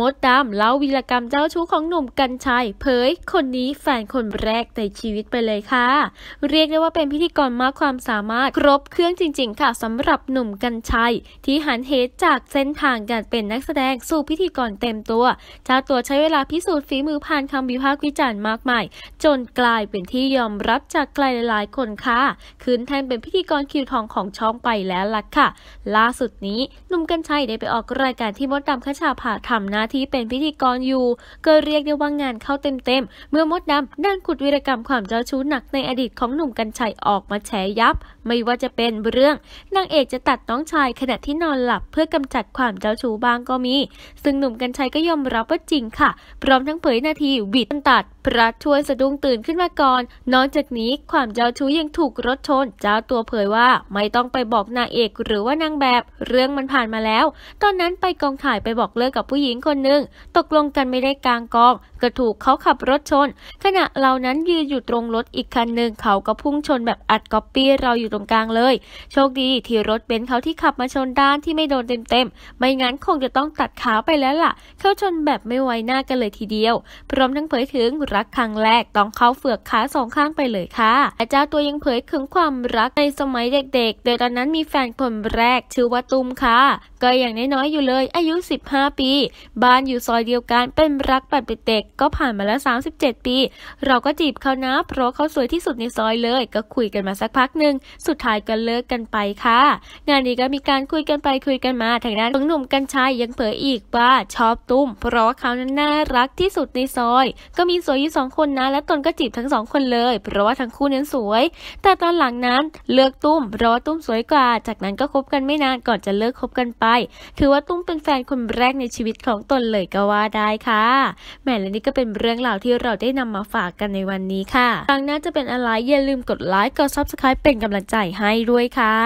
มดดำเล่าวีรกรรมเจ้าชู้ของหนุ่มกันชัยเผยคนนี้แฟนคนแรกในชีวิตไปเลยค่ะ เรียกได้ว่าเป็นพิธีกรมากความสามารถครบเครื่องจริงๆค่ะสำหรับหนุ่มกันชัย ที่หันเหจากเส้นทางการเป็นนักแสดงสู่พิธีกรเต็มตัวเจ้าตัวใช้เวลาพิสูจน์ฝีมือผ่านคำวิพากษ์วิจารณ์มากมาย จนกลายเป็นที่ยอมรับจากใครหลายๆคนค่ะคืนแทนเป็นพิธีกรคิวทองของช่องไปแล้วล่ะค่ะล่าสุดนี้หนุ่มกันชัยได้ไปออกรายการที่มดดำาชา่าทำหน้าที่เป็นพิธีกรอยู่ ก็เรียกได้ว่างานเข้าเต็มๆเมื่อมดดำดัานขุดวีรกรรมความเจ้าชู้หนักในอดีตของหนุ่มกัญชัยออกมาแฉยับ ไม่ว่าจะเป็นเรื่องนางเอกจะตัดน้องชายขณะที่นอนหลับเพื่อกำจัดความเจ้าชู้บ้างก็มี ซึ่งหนุ่มกัญชัยก็ยอมรับว่าจริงค่ะ พร้อมทั้งเผยนาทีวิดตัดพระชวนสะดุ้งตื่นขึ้นมาก่อน นอกจากนี้ความเจ้าชู้ยังถูกรถชน เจ้าตัวเผยว่า ไม่ต้องไปบอกนางเอกหรือว่านางแบบ เรื่องมันผ่านมาแล้ว ตอนนั้นไปกองถ่ายไปบอกเลิกกับผู้หญิงคนหนึ่งตกลงกันไม่ได้กลางกองก็ถูกเขาขับรถชน ขณะเรานั้นยืนอยู่ตรงรถอีกคันหนึ่งเขาก็พุ่งชนแบบอัดก๊อปปี้เราอยู่ตรงกลางเลย โชคดีที่รถเบนซ์เขาที่ขับมาชนด้านที่ไม่โดนเต็มๆไม่งั้นคงจะต้องตัดขาไปแล้วล่ะเขาชนแบบไม่ไว้หน้ากันเลยทีเดียว พร้อมทั้งเผยถึงรักครั้งแรกต้องเข้าเฟือกขาสองข้างไปเลยค่ะอาจารย์ตัวยังเผยถึงความรักในสมัยเด็กๆ โดยตอนนั้นมีแฟนคนแรก ชื่อว่า ตุ้มค่ะ ก็อย่างน้อยๆอยู่เลยอายุ 15 ปี บ้านอยู่ซอยเดียวกันเป็นรักแบบเด็กก็ผ่านมาแล้ว37 ปี เราก็จีบเขานะเพราะเขาสวยที่สุดในซอยเลย ก็คุยกันมาสักพักหนึ่งสุดท้ายก็เลิกกันไปค่ะ งานนี้ก็มีการคุยกันไปคุยกันมาทางด้านหนุ่มกัญชัยยังเผยอีกว่าชอบตุ้ม เพราะว่าเขานั้นน่ารักที่สุดในซอย ก็มีสวยหญสองคนนะและตนก็จีบทั้งสองคนเลยเพราะว่าทั้งคู่นั้นสวย แต่ตอนหลังนั้นเลือกตุ้มเพราะว่าตุ้มสวยกว่า จากนั้นก็คบกันไม่นานก่อนจะเลิกคบกันไป ถือว่าตุ้มเป็นแฟนคนแรกในชีวิตของตนเลยก็ว่าได้ค่ะแหมและนี่ก็เป็นเรื่องราวที่เราได้นำมาฝากกันในวันนี้ค่ะครั้งหน้าจะเป็นอะไร อย่าลืมกดไลค์กดซับสไครป์เป็นกำลังใจให้ด้วยค่ะ